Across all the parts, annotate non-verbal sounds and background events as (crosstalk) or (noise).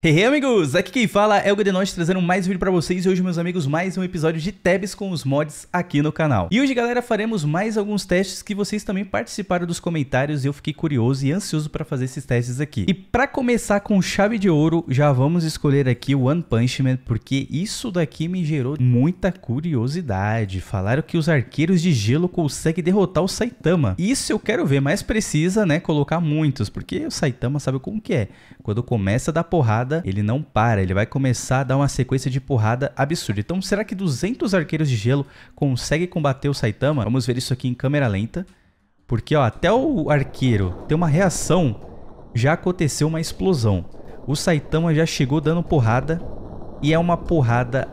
Hey, hey amigos, aqui quem fala é o Gedenos trazendo mais um vídeo pra vocês e hoje meus amigos mais um episódio de tabs com os mods aqui no canal. E hoje galera faremos mais alguns testes que vocês também participaram dos comentários e eu fiquei curioso e ansioso pra fazer esses testes aqui. E pra começar com chave de ouro já vamos escolher aqui o One Punch Man porque isso daqui me gerou muita curiosidade. Falaram que os arqueiros de gelo conseguem derrotar o Saitama. Isso eu quero ver, mas precisa né colocar muitos porque o Saitama sabe como que é. Quando começa a dar porrada porrada, ele não para, ele vai começar a dar uma sequência de porrada absurda. Então, será que 200 arqueiros de gelo conseguem combater o Saitama? Vamos ver isso aqui em câmera lenta. Porque, ó, até o arqueiro ter uma reação, já aconteceu uma explosão. O Saitama já chegou dando porrada e é uma porrada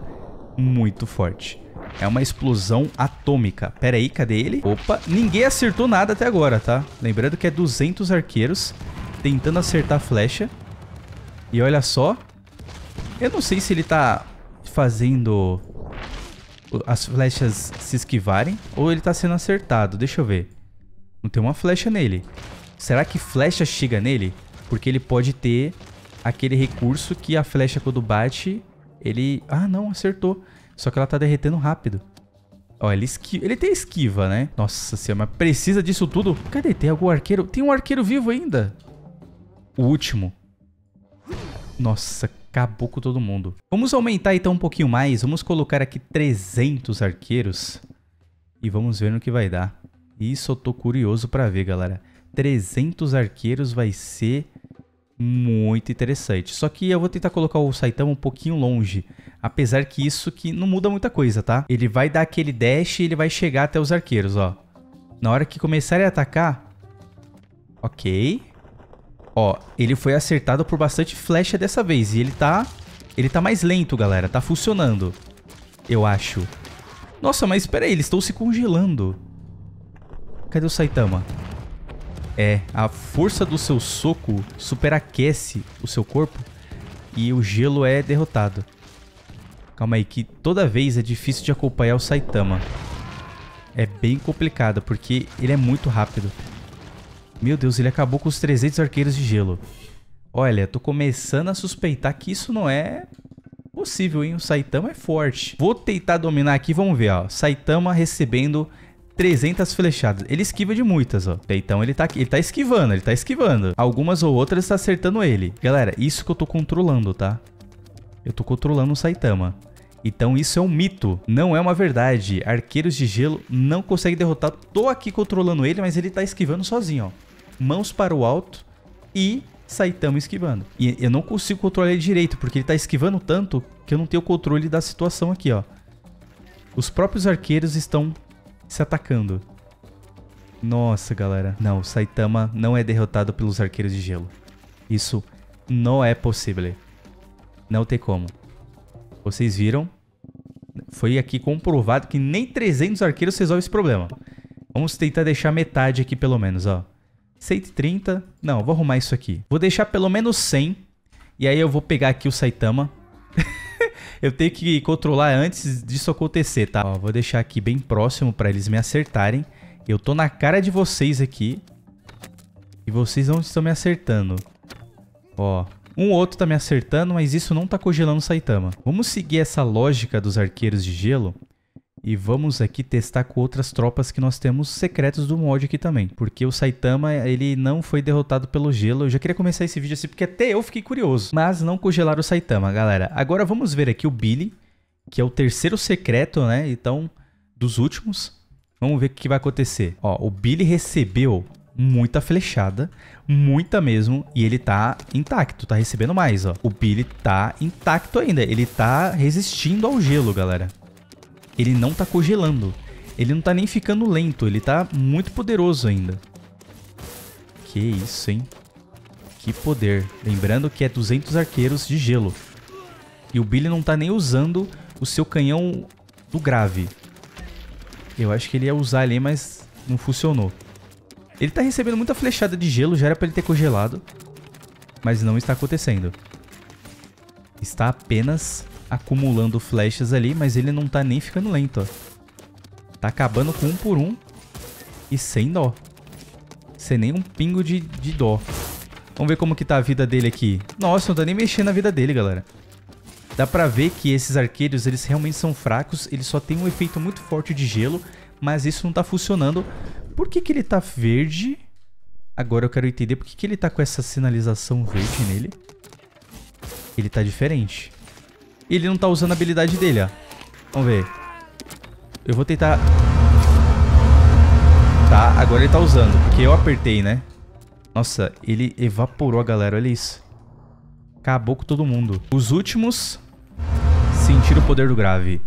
muito forte. É uma explosão atômica. Pera aí, cadê ele? Opa, ninguém acertou nada até agora, tá? Lembrando que é 200 arqueiros tentando acertar a flecha. E olha só. Eu não sei se ele tá fazendo as flechas se esquivarem ou ele tá sendo acertado. Deixa eu ver. Não tem uma flecha nele. Será que flecha chega nele? Porque ele pode ter aquele recurso que a flecha quando bate, ele... Ah, não, acertou. Só que ela tá derretendo rápido. Ó, ele, ele tem esquiva, né? Nossa senhora, mas precisa disso tudo? Cadê? Tem algum arqueiro? Tem um arqueiro vivo ainda. O último. Nossa, acabou com todo mundo. Vamos aumentar então um pouquinho mais. Vamos colocar aqui 300 arqueiros. E vamos ver no que vai dar. Isso eu tô curioso para ver, galera. 300 arqueiros vai ser muito interessante. Só que eu vou tentar colocar o Saitama um pouquinho longe. Apesar que isso que não muda muita coisa, tá? Ele vai dar aquele dash e ele vai chegar até os arqueiros, ó. Na hora que começarem a atacar... Ok. Ó, ele foi acertado por bastante flecha dessa vez. E ele tá... Ele tá mais lento, galera. Tá funcionando. Eu acho. Nossa, mas espera aí. Eles estão se congelando. Cadê o Saitama? É, a força do seu soco superaquece o seu corpo e o gelo é derrotado. Calma aí, que toda vez é difícil de acompanhar o Saitama. É bem complicado, porque ele é muito rápido. Meu Deus, ele acabou com os 300 arqueiros de gelo. Olha, tô começando a suspeitar que isso não é possível, hein? O Saitama é forte. Vou tentar dominar aqui, vamos ver, ó. Saitama recebendo 300 flechadas. Ele esquiva de muitas, ó. Então ele tá, ele tá esquivando, ele tá esquivando. Algumas ou outras tá acertando ele. Galera, isso que eu tô controlando, tá? Eu tô controlando o Saitama. Então isso é um mito, não é uma verdade. Arqueiros de gelo não conseguem derrotar. Tô aqui controlando ele, mas ele tá esquivando sozinho, ó. Mãos para o alto e Saitama esquivando. E eu não consigo controlar ele direito, porque ele tá esquivando tanto que eu não tenho controle da situação aqui, ó. Os próprios arqueiros estão se atacando. Nossa, galera. Não, Saitama não é derrotado pelos arqueiros de gelo. Isso não é possível. Não tem como. Vocês viram? Foi aqui comprovado que nem 300 arqueiros resolve esse problema. Vamos tentar deixar metade aqui pelo menos, ó. 130. Não, vou arrumar isso aqui. Vou deixar pelo menos 100. E aí eu vou pegar aqui o Saitama. (laughs) eu tenho que controlar antes disso acontecer, tá? Ó, vou deixar aqui bem próximo pra eles me acertarem. Eu tô na cara de vocês aqui. E vocês não estão me acertando. Ó, um outro tá me acertando, mas isso não tá congelando o Saitama. Vamos seguir essa lógica dos arqueiros de gelo e vamos aqui testar com outras tropas que nós temos secretos do mod aqui também. Porque o Saitama, ele não foi derrotado pelo gelo. Eu já queria começar esse vídeo assim, porque até eu fiquei curioso. Mas não congelaram o Saitama, galera. Agora vamos ver aqui o Billy, que é o terceiro secreto, né? Então, dos últimos. Vamos ver o que vai acontecer. Ó, o Billy recebeu muita flechada, muita mesmo, e ele tá intacto, tá recebendo mais, ó. O Billy tá intacto ainda, ele tá resistindo ao gelo, galera. Ele não tá congelando, ele não tá nem ficando lento, ele tá muito poderoso ainda. Que isso, hein? Que poder. Lembrando que é 200 arqueiros de gelo. E o Billy não tá nem usando o seu canhão do grave. Eu acho que ele ia usar ali, mas não funcionou. Ele tá recebendo muita flechada de gelo, já era pra ele ter congelado. Mas não está acontecendo. Está apenas acumulando flechas ali, mas ele não tá nem ficando lento, ó. Tá acabando com um por um e sem dó. Sem nem um pingo de, de dó. Vamos ver como que tá a vida dele aqui. Nossa, não tá nem mexendo na vida dele, galera. Dá pra ver que esses arqueiros, eles realmente são fracos. Eles só têm um efeito muito forte de gelo, mas isso não tá funcionando por que, que ele tá verde? Agora eu quero entender por que, que ele tá com essa sinalização verde nele. Ele tá diferente. Ele não tá usando a habilidade dele, ó. Vamos ver. Eu vou tentar... Tá, agora ele tá usando. Porque eu apertei, né? Nossa, ele evaporou a galera, olha isso. Acabou com todo mundo. Os últimos... Sentir o poder do grave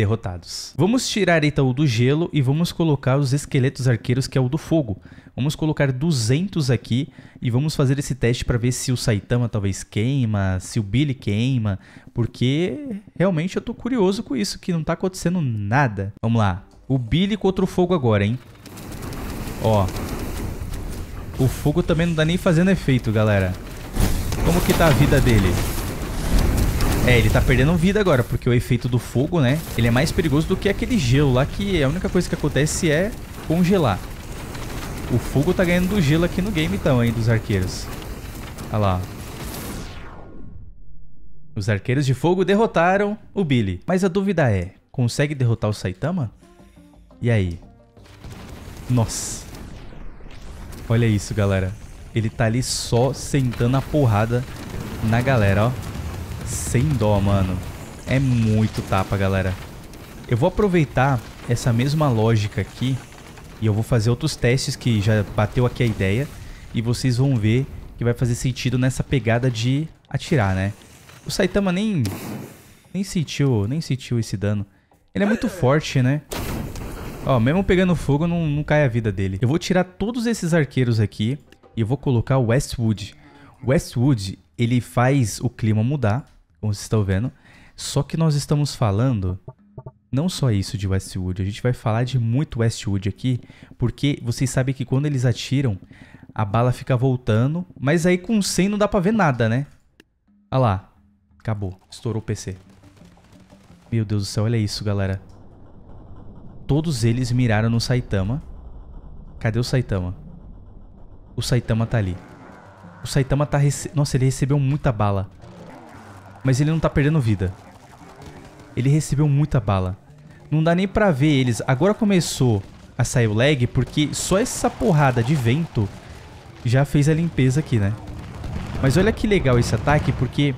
derrotados. Vamos tirar Itaú então, do gelo e vamos colocar os esqueletos arqueiros, que é o do fogo. Vamos colocar 200 aqui e vamos fazer esse teste para ver se o Saitama talvez queima, se o Billy queima, porque realmente eu tô curioso com isso, que não tá acontecendo nada. Vamos lá. O Billy contra o fogo agora, hein? Ó. O fogo também não tá nem fazendo efeito, galera. Como que tá a vida dele? É, ele tá perdendo vida agora, porque o efeito do fogo, né? Ele é mais perigoso do que aquele gelo lá, que a única coisa que acontece é congelar. O fogo tá ganhando do gelo aqui no game, então, hein, dos arqueiros. Olha lá. Os arqueiros de fogo derrotaram o Billy. Mas a dúvida é, consegue derrotar o Saitama? E aí? Nossa. Olha isso, galera. Ele tá ali só sentando a porrada na galera, ó. Sem dó, mano. É muito tapa, galera. Eu vou aproveitar essa mesma lógica aqui e eu vou fazer outros testes que já bateu aqui a ideia e vocês vão ver que vai fazer sentido nessa pegada de atirar, né? O Saitama nem nem sentiu, nem sentiu esse dano. Ele é muito forte, né? Ó, mesmo pegando fogo, não, não cai a vida dele. Eu vou tirar todos esses arqueiros aqui e eu vou colocar o Westwood. Westwood, ele faz o clima mudar como vocês estão vendo. Só que nós estamos falando não só isso de Westwood, a gente vai falar de muito Westwood aqui, porque vocês sabem que quando eles atiram, a bala fica voltando, mas aí com 100 não dá pra ver nada, né? Olha lá, acabou, estourou o PC. Meu Deus do céu, olha isso, galera. Todos eles miraram no Saitama. Cadê o Saitama? O Saitama tá ali. O Saitama tá... Rece... Nossa, ele recebeu muita bala mas ele não tá perdendo vida. Ele recebeu muita bala. Não dá nem pra ver eles. Agora começou a sair o lag, porque só essa porrada de vento já fez a limpeza aqui, né? Mas olha que legal esse ataque, porque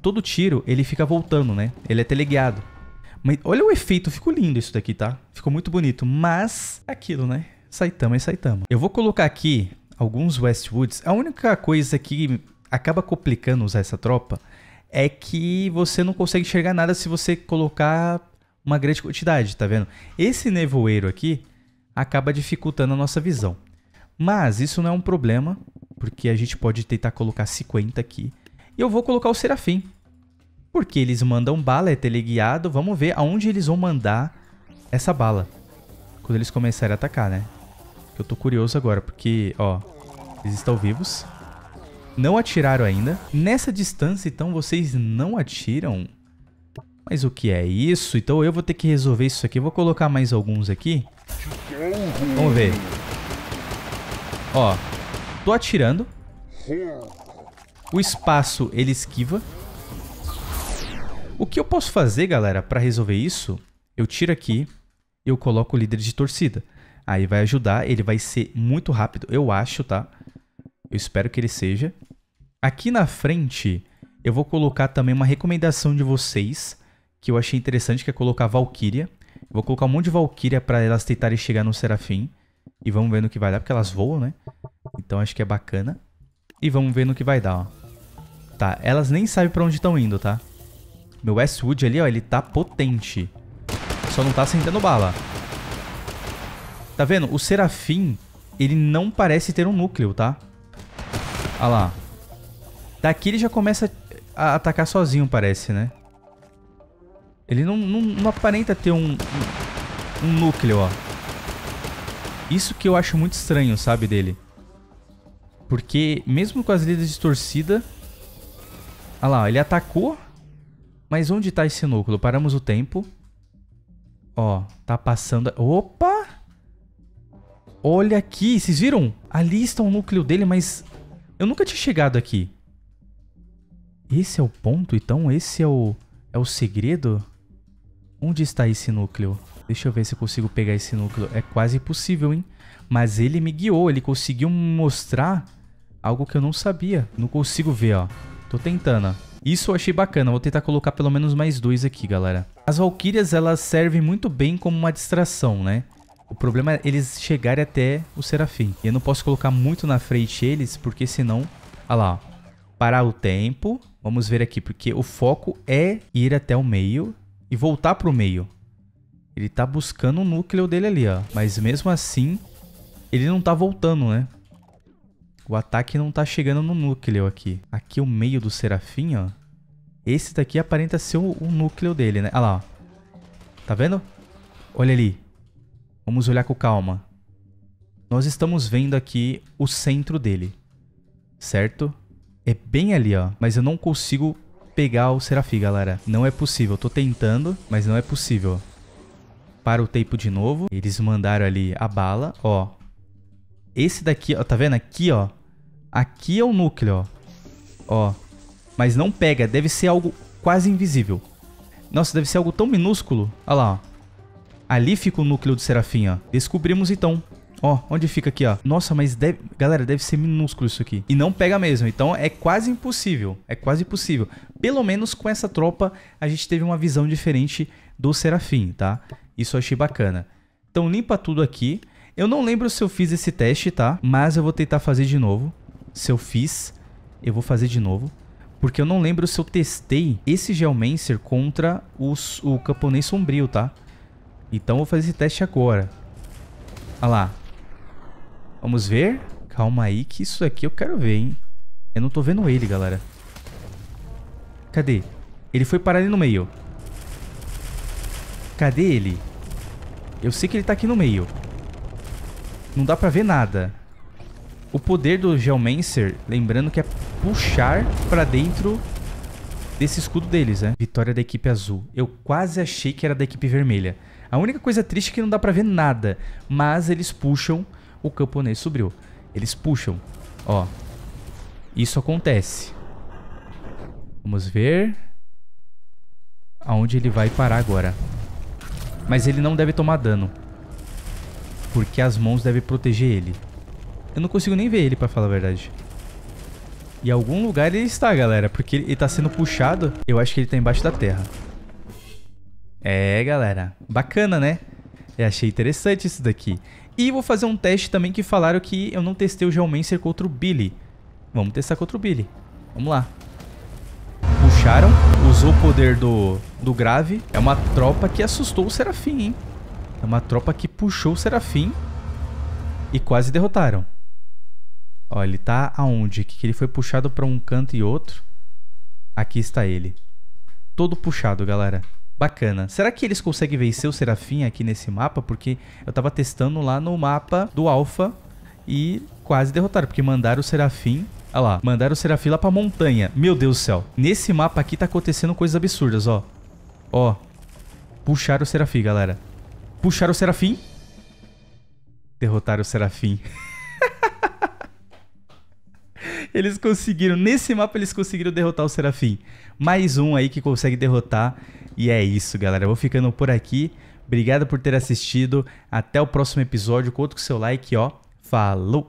todo tiro ele fica voltando, né? Ele é teleguiado. Mas olha o efeito, ficou lindo isso daqui, tá? Ficou muito bonito, mas é aquilo, né? Saitama é Saitama. Eu vou colocar aqui alguns Westwoods. A única coisa que acaba complicando usar essa tropa é que você não consegue enxergar nada se você colocar uma grande quantidade, tá vendo? Esse nevoeiro aqui acaba dificultando a nossa visão. Mas isso não é um problema, porque a gente pode tentar colocar 50 aqui. E eu vou colocar o Serafim, porque eles mandam bala, é teleguiado. Vamos ver aonde eles vão mandar essa bala. Quando eles começarem a atacar, né? Eu tô curioso agora, porque, ó, eles estão vivos. Não atiraram ainda. Nessa distância, então, vocês não atiram? Mas o que é isso? Então eu vou ter que resolver isso aqui. Vou colocar mais alguns aqui. Vamos ver. Ó, tô atirando. O espaço, ele esquiva. O que eu posso fazer, galera, para resolver isso? Eu tiro aqui, eu coloco o líder de torcida. Aí vai ajudar, ele vai ser muito rápido, eu acho, tá? Eu espero que ele seja. Aqui na frente, eu vou colocar também uma recomendação de vocês que eu achei interessante, que é colocar Valkyria. Vou colocar um monte de Valkyria para elas tentarem chegar no Serafim. E vamos ver no que vai dar, porque elas voam, né? Então acho que é bacana. E vamos ver no que vai dar, ó. Tá, elas nem sabem pra onde estão indo, tá? Meu Westwood ali, ó, ele tá potente. Só não tá acendendo bala. Tá vendo? O Serafim, ele não parece ter um núcleo, tá? Olha lá. Daqui ele já começa a atacar sozinho, parece, né? Ele não, não, não aparenta ter um, um, núcleo, ó. Isso que eu acho muito estranho, sabe, dele. Porque mesmo com as lidas distorcidas... Olha lá, ele atacou. Mas onde tá esse núcleo? Paramos o tempo. Ó, tá passando... Opa! Olha aqui, vocês viram? Ali está o núcleo dele, mas eu nunca tinha chegado aqui. Esse é o ponto, então? Esse é o... É o segredo? Onde está esse núcleo? Deixa eu ver se eu consigo pegar esse núcleo. É quase impossível, hein? Mas ele me guiou, ele conseguiu mostrar algo que eu não sabia. Não consigo ver, ó. Tô tentando. Isso eu achei bacana, vou tentar colocar pelo menos mais dois aqui, galera. As valquírias, elas servem muito bem como uma distração, né? O problema é eles chegarem até o Serafim. E eu não posso colocar muito na frente eles, porque senão... Olha lá, Parar o tempo. Vamos ver aqui, porque o foco é ir até o meio e voltar pro meio. Ele tá buscando o núcleo dele ali, ó. Mas mesmo assim, ele não tá voltando, né? O ataque não tá chegando no núcleo aqui. Aqui o meio do Serafim, ó. Esse daqui aparenta ser o, o núcleo dele, né? Olha lá, ó. Tá vendo? Olha ali. Vamos olhar com calma. Nós estamos vendo aqui o centro dele, certo? É bem ali, ó. Mas eu não consigo pegar o serafim, galera. Não é possível. Eu tô tentando, mas não é possível. Para o tempo de novo. Eles mandaram ali a bala, ó. Esse daqui, ó. Tá vendo? Aqui, ó. Aqui é o núcleo, ó. Ó. Mas não pega. Deve ser algo quase invisível. Nossa, deve ser algo tão minúsculo. Olha lá, ó. Ali fica o núcleo do serafim, ó. Descobrimos então. Ó, onde fica aqui, ó. Nossa, mas deve... Galera, deve ser minúsculo isso aqui. E não pega mesmo. Então é quase impossível. É quase impossível. Pelo menos com essa tropa, a gente teve uma visão diferente do Serafim, tá? Isso eu achei bacana. Então limpa tudo aqui. Eu não lembro se eu fiz esse teste, tá? Mas eu vou tentar fazer de novo. Se eu fiz, eu vou fazer de novo. Porque eu não lembro se eu testei esse Geomancer contra os, o Camponês Sombrio, tá? Então vou fazer esse teste agora. Olha lá. Vamos ver. Calma aí que isso aqui eu quero ver, hein. Eu não tô vendo ele, galera. Cadê? Ele foi parar ali no meio. Cadê ele? Eu sei que ele tá aqui no meio. Não dá pra ver nada. O poder do Geomancer, lembrando que é puxar pra dentro desse escudo deles, né? Vitória da equipe azul. Eu quase achei que era da equipe vermelha. A única coisa triste é que não dá pra ver nada. Mas eles puxam. O camponês subiu. Eles puxam. Ó. Isso acontece. Vamos ver. Aonde ele vai parar agora. Mas ele não deve tomar dano. Porque as mãos devem proteger ele. Eu não consigo nem ver ele, pra falar a verdade. E algum lugar ele está, galera. Porque ele, ele tá sendo puxado. Eu acho que ele tá embaixo da terra. É, galera. Bacana, né? Eu é, achei interessante isso daqui. E vou fazer um teste também que falaram que eu não testei o Geomancer contra o Billy. Vamos testar contra o Billy. Vamos lá. Puxaram, usou o poder do, do grave. É uma tropa que assustou o Serafim, hein? É uma tropa que puxou o Serafim e quase derrotaram. Ó, ele tá aonde? que ele foi puxado pra um canto e outro. Aqui está ele. Todo puxado, galera. Bacana. Será que eles conseguem vencer o Serafim aqui nesse mapa? Porque eu tava testando lá no mapa do Alpha e quase derrotaram, porque mandaram o Serafim... Olha lá, mandaram o Serafim lá pra montanha. Meu Deus do céu. Nesse mapa aqui tá acontecendo coisas absurdas, ó. Ó. Puxaram o Serafim, galera. Puxaram o Serafim. Derrotaram o Serafim. (laughs) Eles conseguiram, nesse mapa eles conseguiram derrotar o Serafim. Mais um aí que consegue derrotar. E é isso, galera. Eu vou ficando por aqui. Obrigado por ter assistido. Até o próximo episódio. Conto com seu like, ó. Falou!